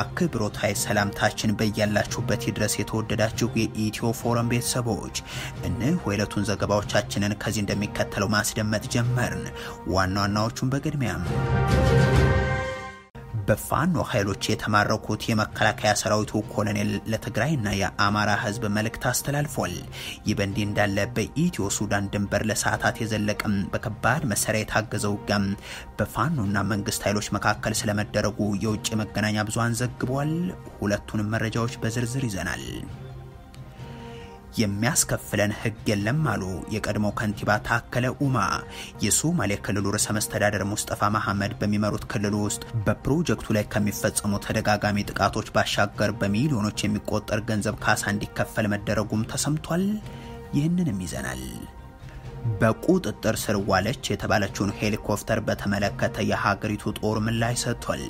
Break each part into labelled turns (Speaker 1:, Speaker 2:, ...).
Speaker 1: አክብሮታዊ ሰላምታችን በያላችሁበት ድረስ የተወደዳችሁ የኢትዮ ፎረም ቤተሰቦች እንህ የዕለቱን ዘገባዎቻችንን ከዚህ እንደሚከተለው ማስደመጥ ጀመርን። ዋና ዋናዎቹን በቅድሚያም በፋኖ ኃይሎች የተማረኩት የመከላከያ ሰራዊቱ ኮሎኔል ለትግራይና የአማራ ህዝብ መልእክት አስተላልፏል። ይህ በእንዲህ እንዳለ በኢትዮ ሱዳን ድንበር ለሰዓታት የዘለቀም በከባድ መሳሪያ የታገዘ ውጊያም በፋኖና መንግስት ኃይሎች መካከል ስለመደረጉ የውጭ መገናኛ ብዙሃን ዘግቧል። ሁለቱንም መረጃዎች በዝርዝር ይዘናል። የሚያስከፍለን ህግ የለም አሉ የቀድሞ ከንቲባ ታከለ ኡማ። የሶማሌ ክልሉ ርዕሰ መስተዳደር ሙስጠፋ መሐመድ በሚመሩት ክልል ውስጥ በፕሮጀክቱ ላይ ከሚፈጸሙ ተደጋጋሚ ጥቃቶች ባሻገር በሚሊዮኖች የሚቆጠር ገንዘብ ካሳ እንዲከፈል መደረጉም ተሰምቷል። ይህንንም ይዘናል። በቁጥጥር ስር ዋለች የተባለችውን ሄሊኮፕተር በተመለከተ የሀገሪቱ ጦር ምላሽ ሰጥቷል።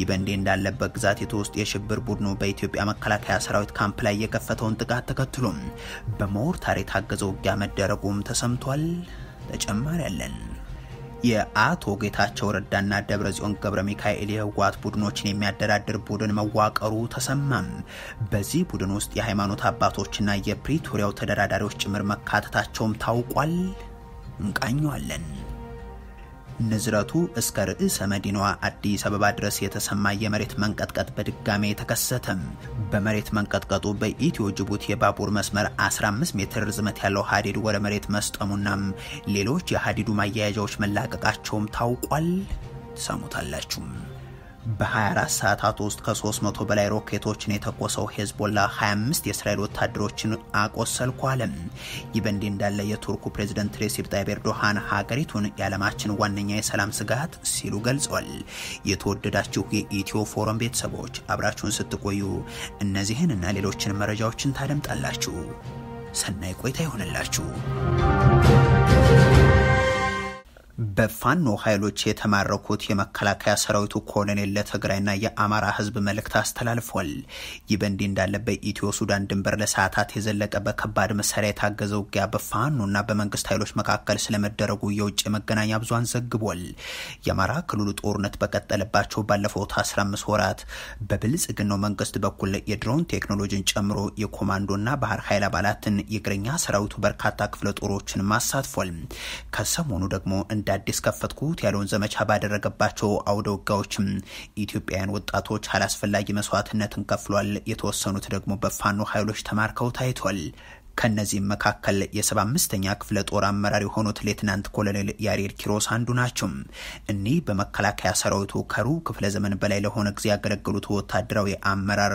Speaker 1: ይህ በእንዲህ እንዳለበት ግዛቲቱ ውስጥ የሽብር ቡድኑ በኢትዮጵያ መከላከያ ሰራዊት ካምፕ ላይ የከፈተውን ጥቃት ተከትሎም በሞርታር የታገዘ ውጊያ መደረጉም ተሰምቷል። ተጨማሪ አለን። የአቶ ጌታቸው ረዳና ደብረጽዮን ገብረ ሚካኤል የህወሓት ቡድኖችን የሚያደራድር ቡድን መዋቀሩ ተሰማም። በዚህ ቡድን ውስጥ የሃይማኖት አባቶችና የፕሪቶሪያው ተደራዳሪዎች ጭምር መካተታቸውም ታውቋል። እንቃኘዋለን። ንዝረቱ እስከ ርዕሰ መዲናዋ አዲስ አበባ ድረስ የተሰማ የመሬት መንቀጥቀጥ በድጋሜ ተከሰተም። በመሬት መንቀጥቀጡ በኢትዮ ጅቡቲ የባቡር መስመር 15 ሜትር ርዝመት ያለው ሀዲድ ወደ መሬት መስጠሙናም ሌሎች የሀዲዱ ማያያዣዎች መላቀቃቸውም ታውቋል። ሰሙታላችሁም። በ24 ሰዓታት ውስጥ ከ300 በላይ ሮኬቶችን የተኮሰው ሄዝቦላ 25 የእስራኤል ወታደሮችን አቆሰልኩ አለም። ይህ በእንዲህ እንዳለ የቱርኩ ፕሬዝደንት ሬሲፕ ጣይብ ኤርዶሃን ሀገሪቱን የዓለማችን ዋነኛ የሰላም ስጋት ሲሉ ገልጸዋል። የተወደዳችሁ የኢትዮ ፎረም ቤተሰቦች አብራችሁን ስትቆዩ እነዚህን እና ሌሎችን መረጃዎችን ታደምጣላችሁ። ሰናይ ቆይታ ይሆንላችሁ። በፋኖ ኃይሎች የተማረኩት የመከላከያ ሰራዊቱ ኮሎኔል ለትግራይና የአማራ ህዝብ መልእክት አስተላልፏል። ይህ በእንዲህ እንዳለ በኢትዮ ሱዳን ድንበር ለሰዓታት የዘለቀ በከባድ መሳሪያ የታገዘ ውጊያ በፋኖና በመንግስት ኃይሎች መካከል ስለመደረጉ የውጭ መገናኛ ብዙሃን ዘግቧል። የአማራ ክልሉ ጦርነት በቀጠለባቸው ባለፉት 15 ወራት በብልጽግናው መንግስት በኩል የድሮን ቴክኖሎጂን ጨምሮ የኮማንዶና ባህር ኃይል አባላትን የእግረኛ ሰራዊቱ በርካታ ክፍለ ጦሮችን አሳትፏል። ከሰሞኑ ደግሞ እንዳዲስ አዲስ ከፈትኩት ያለውን ዘመቻ ባደረገባቸው አውደ ውጊያዎችም ኢትዮጵያውያን ወጣቶች አላስፈላጊ መስዋዕትነትን ከፍሏል። የተወሰኑት ደግሞ በፋኖ ኃይሎች ተማርከው ታይቷል። ከነዚህም መካከል የ75ኛ ክፍለ ጦር አመራር የሆኑት ሌትናንት ኮሎኔል ያሬድ ኪሮስ አንዱ ናቸው። እኒህ በመከላከያ ሰራዊቱ ከሩብ ክፍለ ዘመን በላይ ለሆነ ጊዜ ያገለገሉት ወታደራዊ አመራር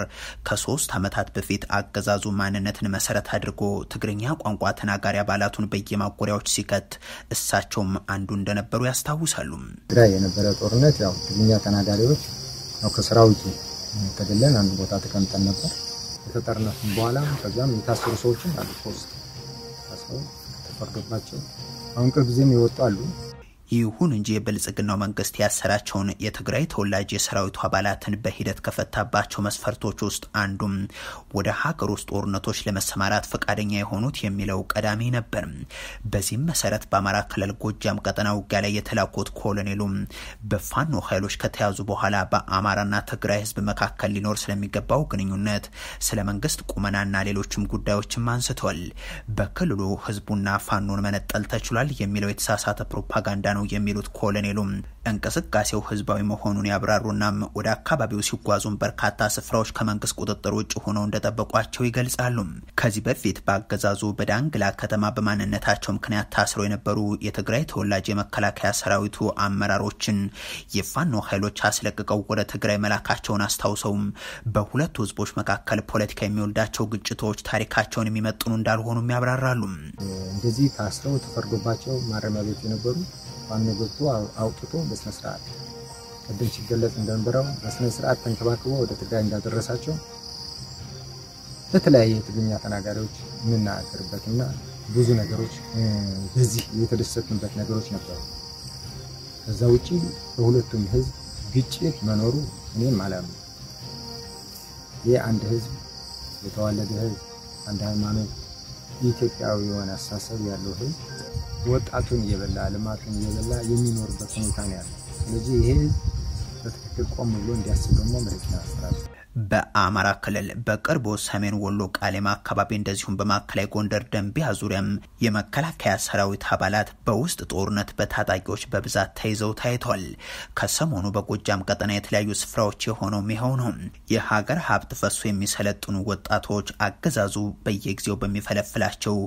Speaker 1: ከሶስት ዓመታት በፊት አገዛዙ ማንነትን መሰረት አድርጎ ትግርኛ ቋንቋ ተናጋሪ አባላቱን በየማጎሪያዎች ሲከት እሳቸውም አንዱ እንደነበሩ ያስታውሳሉ። ትግራይ የነበረ ጦርነት ያው ትግርኛ ተናጋሪዎች ያው ከሰራዊቱ ተገለን አንድ ቦታ ተቀምጠን ነበር። ከተጠርነፉም በኋላ ከዛም የታሰሩ ሰዎችም አሉ። ፖስት ታስረው ተፈርዶባቸው አሁን ቅርብ ጊዜም የወጡ አሉ። ይሁን እንጂ የብልጽግናው መንግስት ያሰራቸውን የትግራይ ተወላጅ የሰራዊቱ አባላትን በሂደት ከፈታባቸው መስፈርቶች ውስጥ አንዱም ወደ ሀገር ውስጥ ጦርነቶች ለመሰማራት ፈቃደኛ የሆኑት የሚለው ቀዳሚ ነበር። በዚህም መሰረት በአማራ ክልል ጎጃም ቀጠና ውጊያ ላይ የተላኩት ኮሎኔሉ በፋኖ ኃይሎች ከተያዙ በኋላ በአማራና ትግራይ ህዝብ መካከል ሊኖር ስለሚገባው ግንኙነት፣ ስለ መንግስት ቁመናና ሌሎችም ጉዳዮችም አንስተዋል። በክልሉ ህዝቡና ፋኖን መነጠል ተችሏል የሚለው የተሳሳተ ፕሮፓጋንዳ ነው ነው የሚሉት ኮሎኔሉም እንቅስቃሴው ህዝባዊ መሆኑን ያብራሩና ወደ አካባቢው ሲጓዙም በርካታ ስፍራዎች ከመንግስት ቁጥጥር ውጭ ሆነው እንደጠበቋቸው ይገልጻሉ። ከዚህ በፊት በአገዛዙ በዳንግላ ከተማ በማንነታቸው ምክንያት ታስረው የነበሩ የትግራይ ተወላጅ የመከላከያ ሰራዊቱ አመራሮችን የፋኖ ኃይሎች አስለቅቀው ወደ ትግራይ መላካቸውን አስታውሰውም በሁለቱ ህዝቦች መካከል ፖለቲካ የሚወልዳቸው ግጭቶች ታሪካቸውን የሚመጥኑ እንዳልሆኑም ያብራራሉ። እንደዚህ ታስረው ተፈርዶባቸው ማረሚያ ቤት የነበሩ ዋና ገብቶ አውጥቶ በስነስርዓት ቅድም ሲገለጽ እንደነበረው በስነስርዓት ተንከባክቦ ወደ ትግራይ እንዳደረሳቸው በተለያየ የትግርኛ ተናጋሪዎች እና ብዙ ነገሮች በዚህ የተደሰትንበት ነገሮች ነበሩ። ከዛ ውጭ በሁለቱም ህዝብ ግጭት መኖሩ እኔም አላም ይህ አንድ ህዝብ የተዋለደ ህዝብ፣ አንድ ሃይማኖት፣ ኢትዮጵያዊ የሆነ አስተሳሰብ ያለው ህዝብ ወጣቱን እየበላ ልማቱን እየበላ የሚኖርበት ሁኔታ ነው ያለው። ስለዚህ ይሄ በትክክል ቆም ብሎ እንዲያስብ ደግሞ መልእክት በአማራ ክልል በቅርቡ ሰሜን ወሎ ቃሌማ አካባቢ እንደዚሁም በማዕከላዊ ጎንደር ደንቢያ ዙሪያም የመከላከያ ሰራዊት አባላት በውስጥ ጦርነት በታጣቂዎች በብዛት ተይዘው ታይቷል። ከሰሞኑ በጎጃም ቀጠና የተለያዩ ስፍራዎች የሆነው ይኸው ነው። የሀገር ሀብት ፈሶ የሚሰለጥኑ ወጣቶች አገዛዙ በየጊዜው በሚፈለፍላቸው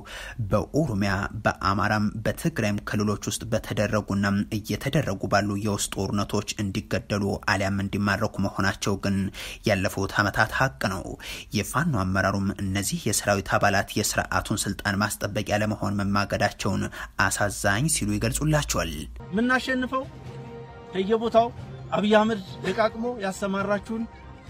Speaker 1: በኦሮሚያ በአማራም በትግራይም ክልሎች ውስጥ በተደረጉና እየተደረጉ ባሉ የውስጥ ጦርነቶች እንዲገደሉ አሊያም እንዲማረኩ መሆናቸው ግን ያለፈ ላለፉት ዓመታት ሀቅ ነው። የፋኖ አመራሩም እነዚህ የሰራዊት አባላት የስርዓቱን ስልጣን ማስጠበቂያ ለመሆን መማገዳቸውን አሳዛኝ ሲሉ ይገልጹላቸዋል። የምናሸንፈው ከየቦታው አብይ አህመድ ደቃቅሞ ያሰማራችሁን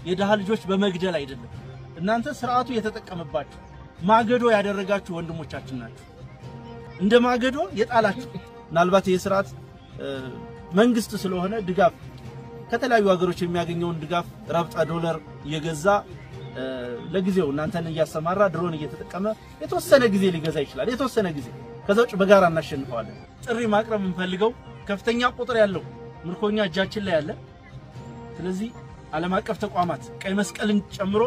Speaker 1: የድሃ ልጆች በመግደል አይደለም። እናንተ ስርዓቱ የተጠቀመባችሁ ማገዶ ያደረጋችሁ ወንድሞቻችን ናችሁ። እንደ ማገዶ የጣላችሁ ምናልባት ይህ ስርዓት መንግስት ስለሆነ ድጋፍ ከተለያዩ ሀገሮች የሚያገኘውን ድጋፍ ረብጣ ዶላር እየገዛ ለጊዜው እናንተን እያሰማራ ድሮን እየተጠቀመ የተወሰነ ጊዜ ሊገዛ ይችላል። የተወሰነ ጊዜ ከዛ ውጭ በጋራ እናሸንፈዋለን። ጥሪ ማቅረብ የምንፈልገው ከፍተኛ ቁጥር ያለው ምርኮኛ እጃችን ላይ አለ። ስለዚህ ዓለም አቀፍ ተቋማት ቀይ መስቀልን ጨምሮ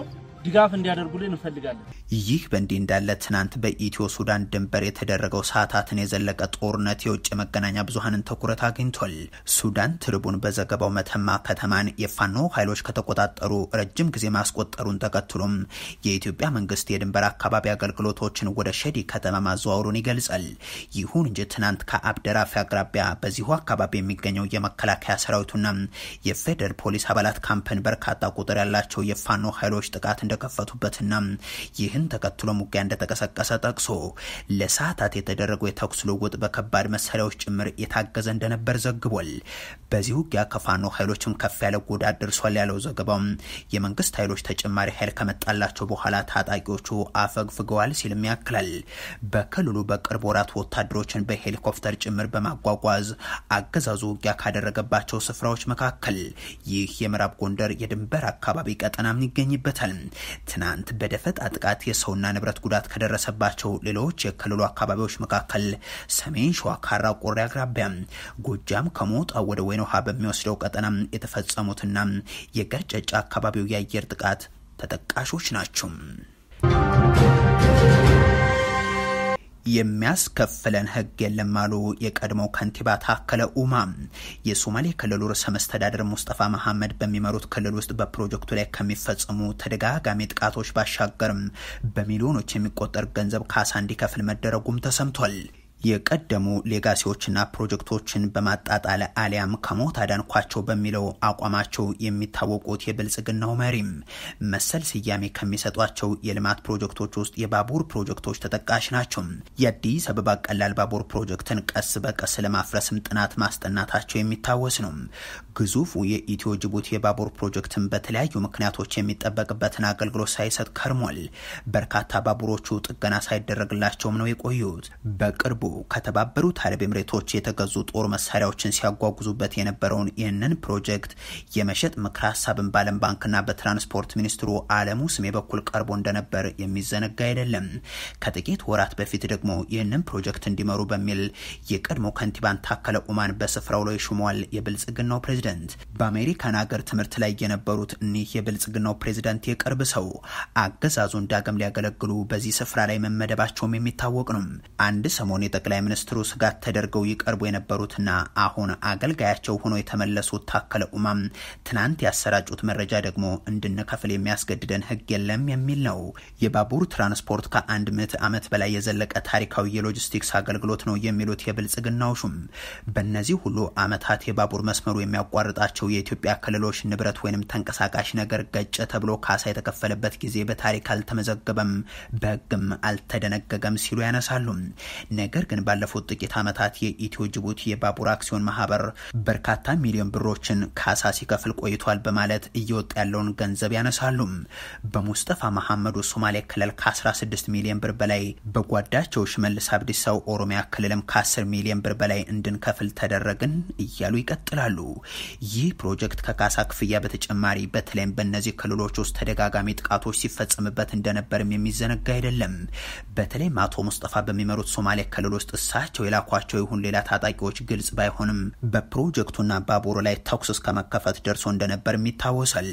Speaker 1: ድጋፍ እንዲያደርጉልን እንፈልጋለን። ይህ በእንዲህ እንዳለ ትናንት በኢትዮ ሱዳን ድንበር የተደረገው ሰዓታትን የዘለቀ ጦርነት የውጭ መገናኛ ብዙሀንን ትኩረት አግኝቷል። ሱዳን ትርቡን በዘገባው መተማ ከተማን የፋኖ ኃይሎች ከተቆጣጠሩ ረጅም ጊዜ ማስቆጠሩን ተከትሎም የኢትዮጵያ መንግስት የድንበር አካባቢ አገልግሎቶችን ወደ ሸዲ ከተማ ማዘዋወሩን ይገልጻል። ይሁን እንጂ ትናንት ከአብደራፊ አቅራቢያ በዚሁ አካባቢ የሚገኘው የመከላከያ ሰራዊቱና የፌደራል ፖሊስ አባላት ካምፕን በርካታ ቁጥር ያላቸው የፋኖ ኃይሎች ጥቃት እንደከፈቱበትና ይህን ተከትሎ ውጊያ እንደተቀሰቀሰ ጠቅሶ ለሰዓታት የተደረገው የተኩስ ልውውጥ በከባድ መሳሪያዎች ጭምር የታገዘ እንደነበር ዘግቧል። በዚህ ውጊያ ከፋኖ ኃይሎችም ከፍ ያለ ጉዳት ደርሷል ያለው ዘገባው የመንግስት ኃይሎች ተጨማሪ ኃይል ከመጣላቸው በኋላ ታጣቂዎቹ አፈግፍገዋል ሲልም ያክላል። በክልሉ በቅርብ ወራት ወታደሮችን በሄሊኮፕተር ጭምር በማጓጓዝ አገዛዙ ውጊያ ካደረገባቸው ስፍራዎች መካከል ይህ የምዕራብ ጎንደር የድንበር አካባቢ ቀጠናም ይገኝበታል። ትናንት በደፈጣ ጥቃት የሰውና ንብረት ጉዳት ከደረሰባቸው ሌሎች የክልሉ አካባቢዎች መካከል ሰሜን ሸዋ ካራ ቆሬ አቅራቢያ፣ ጎጃም ከሞጣ ወደ ወይን ውሃ በሚወስደው ቀጠና የተፈጸሙትና የገርጨጫ አካባቢው የአየር ጥቃት ተጠቃሾች ናቸው። የሚያስከፍለን ህግ የለም አሉ የቀድሞው ከንቲባ ታከለ ኡማ። የሶማሌ ክልሉ ርዕሰ መስተዳደር ሙስጠፋ መሐመድ በሚመሩት ክልል ውስጥ በፕሮጀክቱ ላይ ከሚፈጸሙ ተደጋጋሚ ጥቃቶች ባሻገርም በሚሊዮኖች የሚቆጠር ገንዘብ ካሳ እንዲከፍል መደረጉም ተሰምቷል። የቀደሙ ሌጋሲዎችና ፕሮጀክቶችን በማጣጣል አሊያም ከሞት አዳንኳቸው በሚለው አቋማቸው የሚታወቁት የብልጽግናው መሪም መሰል ስያሜ ከሚሰጧቸው የልማት ፕሮጀክቶች ውስጥ የባቡር ፕሮጀክቶች ተጠቃሽ ናቸው። የአዲስ አበባ ቀላል ባቡር ፕሮጀክትን ቀስ በቀስ ለማፍረስም ጥናት ማስጠናታቸው የሚታወስ ነው። ግዙፉ የኢትዮ ጅቡቲ የባቡር ፕሮጀክትን በተለያዩ ምክንያቶች የሚጠበቅበትን አገልግሎት ሳይሰጥ ከርሟል። በርካታ ባቡሮቹ ጥገና ሳይደረግላቸውም ነው የቆዩት። በቅርቡ ከተባበሩት አረብ ኤምሬቶች የተገዙ ጦር መሳሪያዎችን ሲያጓጉዙበት የነበረውን ይህንን ፕሮጀክት የመሸጥ ምክረ ሀሳብን በዓለም ባንክና በትራንስፖርት ሚኒስትሩ አለሙ ስሜ በኩል ቀርቦ እንደነበር የሚዘነጋ አይደለም። ከጥቂት ወራት በፊት ደግሞ ይህንን ፕሮጀክት እንዲመሩ በሚል የቀድሞ ከንቲባን ታከለ ኡማን በስፍራው ላይ ሹመዋል የብልጽግናው ፕሬዚደንት። በአሜሪካን ሀገር ትምህርት ላይ የነበሩት እኒህ የብልጽግናው ፕሬዚደንት የቅርብ ሰው አገዛዙን ዳግም ሊያገለግሉ በዚህ ስፍራ ላይ መመደባቸውም የሚታወቅ ነው። አንድ ሰሞን ጠቅላይ ሚኒስትሩ ስጋት ተደርገው ይቀርቡ የነበሩትና አሁን አገልጋያቸው ሆኖ የተመለሱት ታከለ ኡማም ትናንት ያሰራጩት መረጃ ደግሞ እንድንከፍል የሚያስገድደን ህግ የለም የሚል ነው። የባቡር ትራንስፖርት ከአንድ ምዕት ዓመት በላይ የዘለቀ ታሪካዊ የሎጂስቲክስ አገልግሎት ነው የሚሉት የብልጽግናው ሹም በእነዚህ ሁሉ ዓመታት የባቡር መስመሩ የሚያቋርጣቸው የኢትዮጵያ ክልሎች ንብረት ወይንም ተንቀሳቃሽ ነገር ገጨ ተብሎ ካሳ የተከፈለበት ጊዜ በታሪክ አልተመዘገበም፣ በህግም አልተደነገገም ሲሉ ያነሳሉ። ነገር ግን ባለፉት ጥቂት ዓመታት የኢትዮ ጅቡቲ የባቡር አክሲዮን ማህበር በርካታ ሚሊዮን ብሮችን ካሳ ሲከፍል ቆይቷል በማለት እየወጣ ያለውን ገንዘብ ያነሳሉ። በሙስጠፋ መሐመዱ ሶማሌ ክልል ከ16 ሚሊዮን ብር በላይ በጓዳቸው ሽመልስ አብዲሳው ኦሮሚያ ክልልም ከ10 ሚሊዮን ብር በላይ እንድንከፍል ተደረግን እያሉ ይቀጥላሉ። ይህ ፕሮጀክት ከካሳ ክፍያ በተጨማሪ በተለይም በእነዚህ ክልሎች ውስጥ ተደጋጋሚ ጥቃቶች ሲፈጸምበት እንደነበርም የሚዘነጋ አይደለም። በተለይም አቶ ሙስጠፋ በሚመሩት ሶማሌ ክልሎች ውስጥ እሳቸው የላኳቸው ይሁን ሌላ ታጣቂዎች ግልጽ ባይሆንም በፕሮጀክቱና ባቡሩ ላይ ተኩስ እስከ መከፈት ደርሶ እንደነበር ይታወሳል።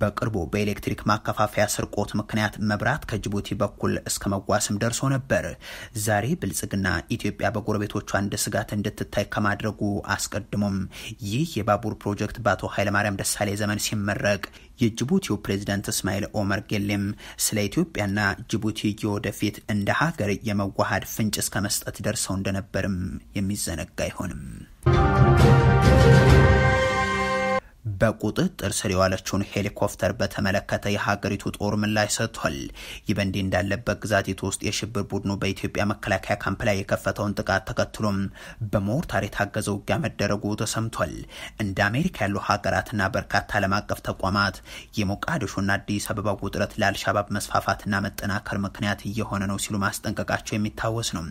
Speaker 1: በቅርቡ በኤሌክትሪክ ማከፋፈያ ስርቆት ምክንያት መብራት ከጅቡቲ በኩል እስከ መጓስም ደርሶ ነበር። ዛሬ ብልጽግና ኢትዮጵያ በጎረቤቶቿ እንደ ስጋት እንድትታይ ከማድረጉ አስቀድሞም ይህ የባቡር ፕሮጀክት በአቶ ኃይለማርያም ደሳሌ ዘመን ሲመረቅ የጅቡቲው ፕሬዝዳንት እስማኤል ኦመር ጌሌም ስለ ኢትዮጵያና ጅቡቲ የወደፊት እንደ ሀገር የመዋሃድ ፍንጭ እስከ መስጠት ደርሰው እንደነበርም የሚዘነጋ አይሆንም። በቁጥጥር ስር የዋለችውን ሄሊኮፕተር በተመለከተ የሀገሪቱ ጦር ምላሽ ሰጥቷል። ይህ በእንዲህ እንዳለበት ግዛቲቱ ውስጥ የሽብር ቡድኑ በኢትዮጵያ መከላከያ ካምፕ ላይ የከፈተውን ጥቃት ተከትሎም በሞርታር የታገዘ ውጊያ መደረጉ ተሰምቷል። እንደ አሜሪካ ያሉ ሀገራትና በርካታ ዓለም አቀፍ ተቋማት የሞቃዲሾና አዲስ አበባ ውጥረት ለአልሻባብ መስፋፋትና መጠናከር ምክንያት እየሆነ ነው ሲሉ ማስጠንቀቃቸው የሚታወስ ነው።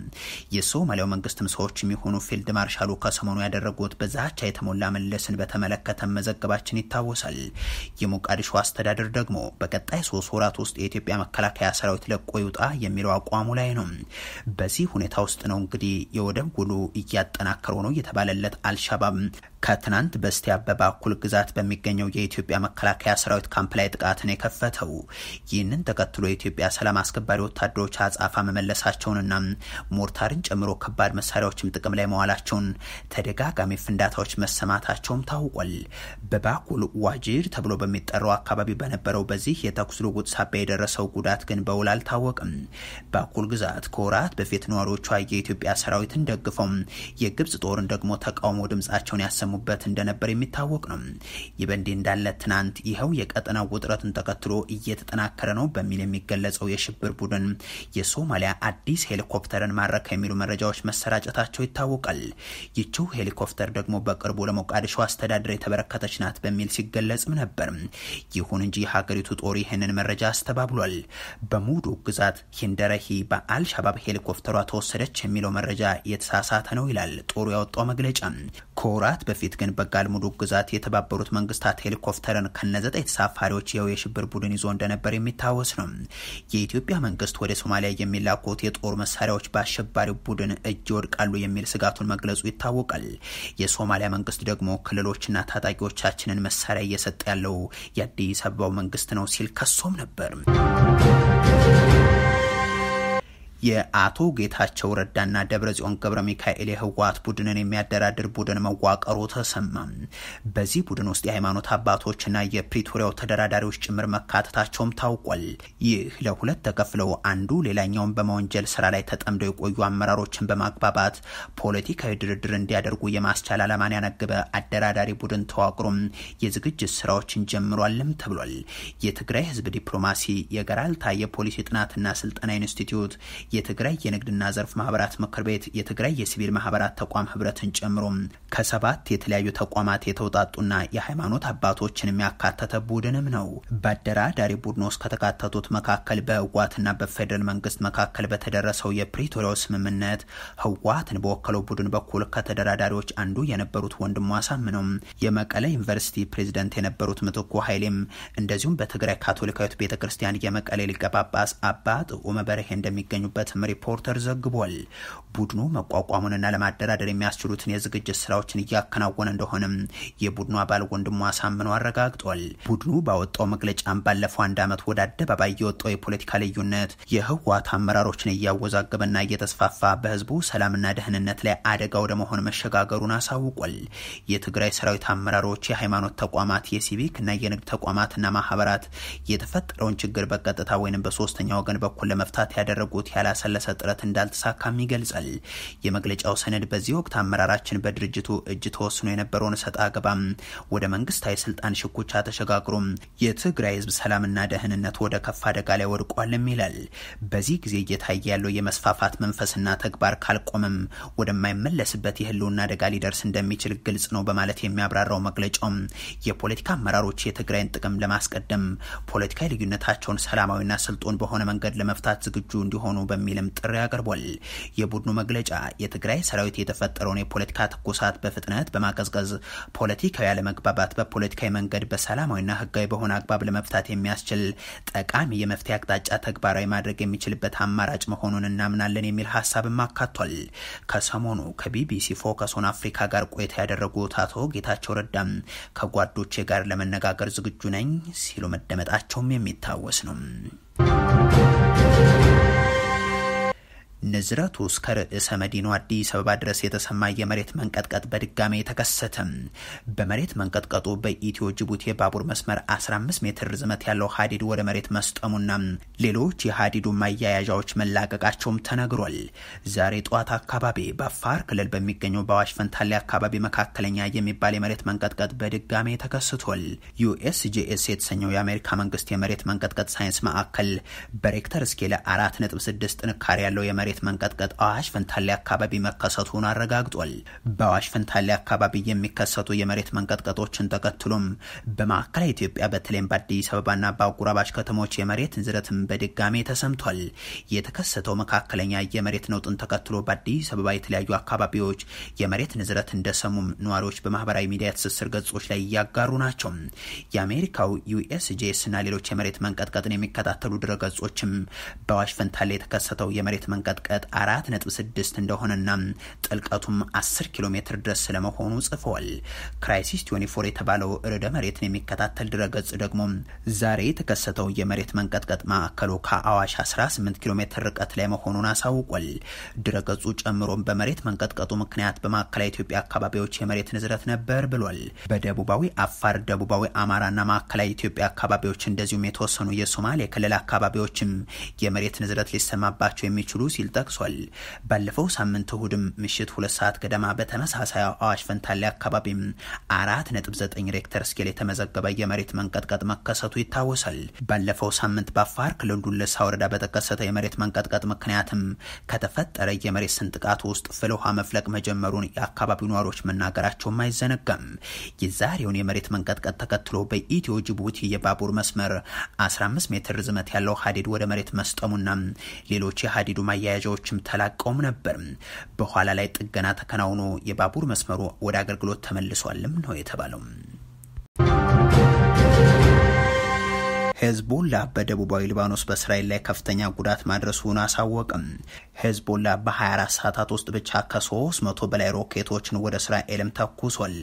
Speaker 1: የሶማሊያው መንግስትም ሰዎች የሚሆኑ ፊልድ ማርሻሉ ከሰሞኑ ያደረጉት በዛቻ የተሞላ መለስን በተመለከተ መዘግ መመዝገባችን ይታወሳል። የሞቃዲሾ አስተዳደር ደግሞ በቀጣይ ሶስት ወራት ውስጥ የኢትዮጵያ መከላከያ ሰራዊት ለቆ ይውጣ የሚለው አቋሙ ላይ ነው። በዚህ ሁኔታ ውስጥ ነው እንግዲህ የወደብ ውሉ እያጠናከረው ነው የተባለለት አልሻባብ ከትናንት በስቲያ በባኩል ግዛት በሚገኘው የኢትዮጵያ መከላከያ ሰራዊት ካምፕ ላይ ጥቃትን የከፈተው። ይህንን ተከትሎ የኢትዮጵያ ሰላም አስከባሪ ወታደሮች አጻፋ መመለሳቸውንና ሞርታርን ጨምሮ ከባድ መሳሪያዎችም ጥቅም ላይ መዋላቸውን ተደጋጋሚ ፍንዳታዎች መሰማታቸውም ታውቋል። በባኩል ዋጅር ተብሎ በሚጠራው አካባቢ በነበረው በዚህ የተኩስ ልውውጥ ሳቢያ የደረሰው ጉዳት ግን በውል አልታወቅም። ባኩል ግዛት ከወራት በፊት ነዋሪዎቿ የኢትዮጵያ ሰራዊትን ደግፈው የግብጽ ጦርን ደግሞ ተቃውሞ ድምጻቸውን ያሰሙበት እንደነበር የሚታወቅ ነው። ይህ በእንዲህ እንዳለ ትናንት ይኸው የቀጠናው ውጥረትን ተከትሎ እየተጠናከረ ነው በሚል የሚገለጸው የሽብር ቡድን የሶማሊያ አዲስ ሄሊኮፕተርን ማረከ የሚሉ መረጃዎች መሰራጨታቸው ይታወቃል። ይችው ሄሊኮፕተር ደግሞ በቅርቡ ለሞቃዲሾ አስተዳደር የተበረከተች ናት በሚል ሲገለጽም ነበር። ይሁን እንጂ የሀገሪቱ ጦር ይህንን መረጃ አስተባብሏል። በሙዱ ግዛት ሂንደረሂ በአልሻባብ ሄሊኮፕተሯ ተወሰደች የሚለው መረጃ የተሳሳተ ነው ይላል ጦሩ ያወጣው መግለጫ። ከወራት በፊት ግን በጋልሙዱግ ግዛት የተባበሩት መንግስታት ሄሊኮፕተርን ከነዘጠኝ ተሳፋሪዎች ይኸው የሽብር ቡድን ይዞ እንደነበር የሚታወስ ነው። የኢትዮጵያ መንግስት ወደ ሶማሊያ የሚላኩት የጦር መሳሪያዎች በአሸባሪው ቡድን እጅ ይወድቃሉ የሚል ስጋቱን መግለጹ ይታወቃል። የሶማሊያ መንግስት ደግሞ ክልሎችና ታጣቂዎች ። እጃችንን መሳሪያ እየሰጠ ያለው የአዲስ አበባው መንግስት ነው ሲል ከሶም ነበር። የአቶ ጌታቸው ረዳና ደብረጽዮን ገብረ ሚካኤል የህወሓት ቡድንን የሚያደራድር ቡድን መዋቀሩ ተሰማ። በዚህ ቡድን ውስጥ የሃይማኖት አባቶችና የፕሪቶሪያው ተደራዳሪዎች ጭምር መካተታቸውም ታውቋል። ይህ ለሁለት ተከፍለው አንዱ ሌላኛውን በመወንጀል ስራ ላይ ተጠምደው የቆዩ አመራሮችን በማግባባት ፖለቲካዊ ድርድር እንዲያደርጉ የማስቻል ዓላማን ያነገበ አደራዳሪ ቡድን ተዋቅሮም የዝግጅት ስራዎችን ጀምሯልም ተብሏል። የትግራይ ህዝብ ዲፕሎማሲ፣ የገራልታ የፖሊሲ ጥናትና ስልጠና ኢንስቲትዩት የትግራይ የንግድና ዘርፍ ማህበራት ምክር ቤት፣ የትግራይ የሲቪል ማህበራት ተቋም ህብረትን ጨምሮ ከሰባት የተለያዩ ተቋማት የተውጣጡና የሃይማኖት አባቶችን የሚያካተተ ቡድንም ነው። በአደራዳሪ ቡድን ውስጥ ከተካተቱት መካከል በህወሓትና በፌዴራል መንግስት መካከል በተደረሰው የፕሪቶሪያው ስምምነት ህወሓትን በወከለው ቡድን በኩል ከተደራዳሪዎች አንዱ የነበሩት ወንድሙ አሳምነው፣ የመቀለ ዩኒቨርሲቲ ፕሬዚደንት የነበሩት ምትኩ ኃይሌም እንደዚሁም በትግራይ ካቶሊካዊት ቤተክርስቲያን የመቀሌ ሊቀ ጳጳስ አባ ጥዑመ በርሄ እንደሚገኙበት እንዳለበትም ሪፖርተር ዘግቧል። ቡድኑ መቋቋሙንና ለማደራደር የሚያስችሉትን የዝግጅት ስራዎችን እያከናወነ እንደሆነም የቡድኑ አባል ወንድሙ አሳምኖ አረጋግጧል። ቡድኑ ባወጣው መግለጫም ባለፈው አንድ ዓመት ወደ አደባባይ የወጣው የፖለቲካ ልዩነት የህወሓት አመራሮችን እያወዛገበና እየተስፋፋ በህዝቡ ሰላምና ደህንነት ላይ አደጋ ወደ መሆን መሸጋገሩን አሳውቋል። የትግራይ ሰራዊት አመራሮች፣ የሃይማኖት ተቋማት፣ የሲቪክ እና የንግድ ተቋማትና ማህበራት የተፈጠረውን ችግር በቀጥታ ወይም በሶስተኛ ወገን በኩል ለመፍታት ያደረጉት ያለ ያሰለሰ ጥረት እንዳልተሳካም ይገልጻል። የመግለጫው ሰነድ በዚህ ወቅት አመራራችን በድርጅቱ እጅ ተወስኖ የነበረውን ሰጣ አገባም ወደ መንግስታዊ ስልጣን ሽኩቻ ተሸጋግሮም የትግራይ ህዝብ ሰላምና ደህንነት ወደ ከፍ አደጋ ላይ ወድቋልም ይላል። በዚህ ጊዜ እየታየ ያለው የመስፋፋት መንፈስና ተግባር ካልቆመም ወደማይመለስበት የህልውና አደጋ ሊደርስ እንደሚችል ግልጽ ነው በማለት የሚያብራራው መግለጫውም የፖለቲካ አመራሮች የትግራይን ጥቅም ለማስቀደም ፖለቲካዊ ልዩነታቸውን ሰላማዊና ስልጡን በሆነ መንገድ ለመፍታት ዝግጁ እንዲሆኑ በሚልም ጥሪ አቅርቧል። የቡድኑ መግለጫ የትግራይ ሰራዊት የተፈጠረውን የፖለቲካ ትኩሳት በፍጥነት በማቀዝቀዝ ፖለቲካዊ አለመግባባት በፖለቲካዊ መንገድ በሰላማዊና ህጋዊ በሆነ አግባብ ለመፍታት የሚያስችል ጠቃሚ የመፍትሄ አቅጣጫ ተግባራዊ ማድረግ የሚችልበት አማራጭ መሆኑን እናምናለን የሚል ሀሳብም አካቷል። ከሰሞኑ ከቢቢሲ ፎከሶን አፍሪካ ጋር ቆይታ ያደረጉት አቶ ጌታቸው ረዳም ከጓዶቼ ጋር ለመነጋገር ዝግጁ ነኝ ሲሉ መደመጣቸውም የሚታወስ ነው። ንዝረቱ እስከ ርዕሰ መዲኑ አዲስ አበባ ድረስ የተሰማ የመሬት መንቀጥቀጥ በድጋሜ ተከሰተም። በመሬት መንቀጥቀጡ በኢትዮ ጅቡቲ የባቡር መስመር 15 ሜትር ርዝመት ያለው ሀዲድ ወደ መሬት መስጠሙና ሌሎች የሀዲዱ ማያያዣዎች መላቀቃቸውም ተነግሯል። ዛሬ ጠዋት አካባቢ በአፋር ክልል በሚገኘው በአዋሽ ፈንታሌ አካባቢ መካከለኛ የሚባል የመሬት መንቀጥቀጥ በድጋሜ ተከስቷል። ዩኤስጂኤስ የተሰኘው የአሜሪካ መንግስት የመሬት መንቀጥቀጥ ሳይንስ ማዕከል በሬክተር ስኬል 4.6 ጥንካሬ ያለው የመሬት መሬት መንቀጥቀጥ አዋሽ ፈንታሌ አካባቢ መከሰቱን አረጋግጧል። በአዋሽ ፈንታሌ አካባቢ የሚከሰቱ የመሬት መንቀጥቀጦችን ተከትሎም በማዕከላዊ ኢትዮጵያ በተለይም በአዲስ አበባና በአጉራባች ከተሞች የመሬት ንዝረትም በድጋሜ ተሰምቷል። የተከሰተው መካከለኛ የመሬት ነውጥን ተከትሎ በአዲስ አበባ የተለያዩ አካባቢዎች የመሬት ንዝረት እንደሰሙም ነዋሪዎች በማህበራዊ ሚዲያ ትስስር ገጾች ላይ እያጋሩ ናቸው። የአሜሪካው ዩኤስጂኤስ እና ሌሎች የመሬት መንቀጥቀጥን የሚከታተሉ ድረገጾችም በአዋሽ ፈንታሌ የተከሰተው የመሬት መንቀጥቀጥ ጥልቀት 4.6 እንደሆነና ጥልቀቱም 10 ኪሎ ሜትር ድረስ ስለመሆኑ ጽፈዋል። ክራይሲስ 24 የተባለው ርዕደ መሬትን የሚከታተል ድረገጽ ደግሞ ዛሬ የተከሰተው የመሬት መንቀጥቀጥ ማዕከሉ ከአዋሽ 18 ኪሎ ሜትር ርቀት ላይ መሆኑን አሳውቋል። ድረገጹ ጨምሮም በመሬት መንቀጥቀጡ ምክንያት በማዕከላዊ ኢትዮጵያ አካባቢዎች የመሬት ንዝረት ነበር ብሏል። በደቡባዊ አፋር፣ ደቡባዊ አማራና ማዕከላዊ ኢትዮጵያ አካባቢዎች እንደዚሁም የተወሰኑ የሶማሌ ክልል አካባቢዎችም የመሬት ንዝረት ሊሰማባቸው የሚችሉ ሲል ጠቅሷል። ባለፈው ሳምንት እሁድም ምሽት ሁለት ሰዓት ገደማ በተመሳሳይ አዋሽ ፈንታሌ አካባቢም አራት ነጥብ ዘጠኝ ሬክተር ስኬል የተመዘገበ የመሬት መንቀጥቀጥ መከሰቱ ይታወሳል። ባለፈው ሳምንት በአፋር ክልል ዱለሳ ወረዳ በተከሰተው የመሬት መንቀጥቀጥ ምክንያትም ከተፈጠረ የመሬት ስንጥቃት ውስጥ ፍል ውሃ መፍለቅ መጀመሩን የአካባቢው ነዋሪዎች መናገራቸውም አይዘነጋም። የዛሬውን የመሬት መንቀጥቀጥ ተከትሎ በኢትዮ ጅቡቲ የባቡር መስመር 15 ሜትር ርዝመት ያለው ሀዲድ ወደ መሬት መስጠሙና ሌሎች የሀዲዱ ማያ መያዣዎችም ተላቀውም ነበር። በኋላ ላይ ጥገና ተከናውኖ የባቡር መስመሩ ወደ አገልግሎት ተመልሷልም ነው የተባለው። ሄዝቦላ በደቡባዊ ሊባኖስ በእስራኤል ላይ ከፍተኛ ጉዳት ማድረሱን አሳወቅም። ሄዝቦላ በ24 ሰዓታት ውስጥ ብቻ ከ300 በላይ ሮኬቶችን ወደ እስራኤልም ተኩሷል።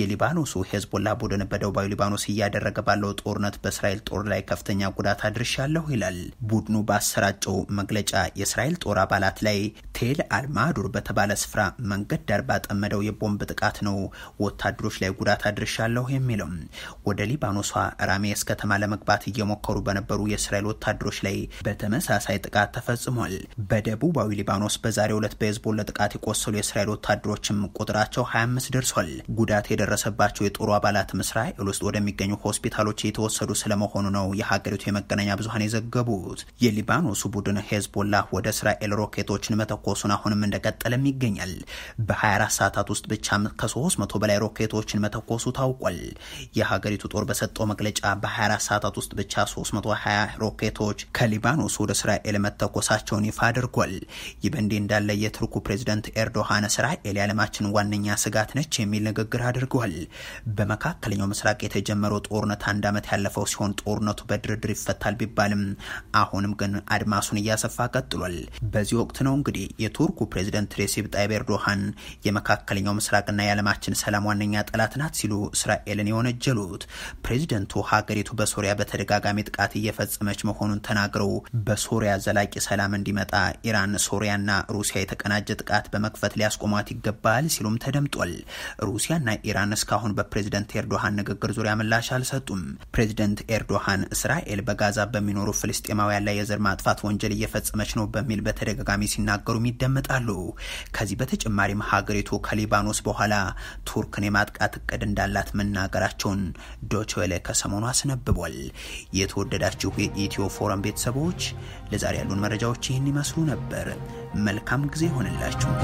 Speaker 1: የሊባኖሱ ሄዝቦላ ቡድን በደቡባዊ ሊባኖስ እያደረገ ባለው ጦርነት በእስራኤል ጦር ላይ ከፍተኛ ጉዳት አድርሻለሁ ይላል። ቡድኑ ባሰራጨው መግለጫ የእስራኤል ጦር አባላት ላይ ቴል አልማዱር በተባለ ስፍራ መንገድ ዳር ባጠመደው የቦምብ ጥቃት ነው ወታደሮች ላይ ጉዳት አድርሻለሁ የሚለው። ወደ ሊባኖሷ ራሜስ ከተማ ለመግባት እየሞከሩ በነበሩ የእስራኤል ወታደሮች ላይ በተመሳሳይ ጥቃት ተፈጽሟል። በደቡባዊ ሊባኖስ በዛሬው ዕለት በሄዝቦላ ጥቃት የቆሰሉ የእስራኤል ወታደሮችም ቁጥራቸው 25 ደርሷል። ጉዳት የደረሰባቸው የጦሩ አባላትም እስራኤል ውስጥ ወደሚገኙ ሆስፒታሎች የተወሰዱ ስለመሆኑ ነው የሀገሪቱ የመገናኛ ብዙሀን የዘገቡት። የሊባኖሱ ቡድን ሄዝቦላ ወደ እስራኤል ሮኬቶችን መተኮ መተኮሱን አሁንም እንደቀጠለም ይገኛል። በ24 ሰዓታት ውስጥ ብቻ ከ300 በላይ ሮኬቶችን መተኮሱ ታውቋል። የሀገሪቱ ጦር በሰጠው መግለጫ በ24 ሰዓታት ውስጥ ብቻ 320 ሮኬቶች ከሊባኖስ ወደ እስራኤል መተኮሳቸውን ይፋ አድርጓል። ይህ በእንዲህ እንዳለ የቱርኩ ፕሬዝደንት ኤርዶሃን እስራኤል የዓለማችን ዋነኛ ስጋት ነች የሚል ንግግር አድርገዋል። በመካከለኛው ምስራቅ የተጀመረው ጦርነት አንድ ዓመት ያለፈው ሲሆን ጦርነቱ በድርድር ይፈታል ቢባልም አሁንም ግን አድማሱን እያሰፋ ቀጥሏል። በዚህ ወቅት ነው እንግዲህ የቱርኩ ፕሬዚደንት ሬሴፕ ጣይብ ኤርዶሃን የመካከለኛው ምስራቅና የዓለማችን ሰላም ዋነኛ ጠላት ናት ሲሉ እስራኤልን የወነጀሉት ፕሬዚደንቱ ሀገሪቱ በሶሪያ በተደጋጋሚ ጥቃት እየፈጸመች መሆኑን ተናግረው በሶሪያ ዘላቂ ሰላም እንዲመጣ ኢራን፣ ሶሪያና ሩሲያ የተቀናጀ ጥቃት በመክፈት ሊያስቆሟት ይገባል ሲሉም ተደምጧል። ሩሲያና ኢራን እስካሁን በፕሬዚደንት ኤርዶሃን ንግግር ዙሪያ ምላሽ አልሰጡም። ፕሬዚደንት ኤርዶሃን እስራኤል በጋዛ በሚኖሩ ፍልስጤማውያን ላይ የዘር ማጥፋት ወንጀል እየፈጸመች ነው በሚል በተደጋጋሚ ሲናገሩ ይደመጣሉ። ከዚህ በተጨማሪም ሀገሪቱ ከሊባኖስ በኋላ ቱርክን የማጥቃት እቅድ እንዳላት መናገራቸውን ዶችዌሌ ከሰሞኑ አስነብቧል። የተወደዳችሁ የኢትዮ ፎረም ቤተሰቦች ለዛሬ ያሉን መረጃዎች ይህን ይመስሉ ነበር። መልካም ጊዜ ይሆንላችሁ።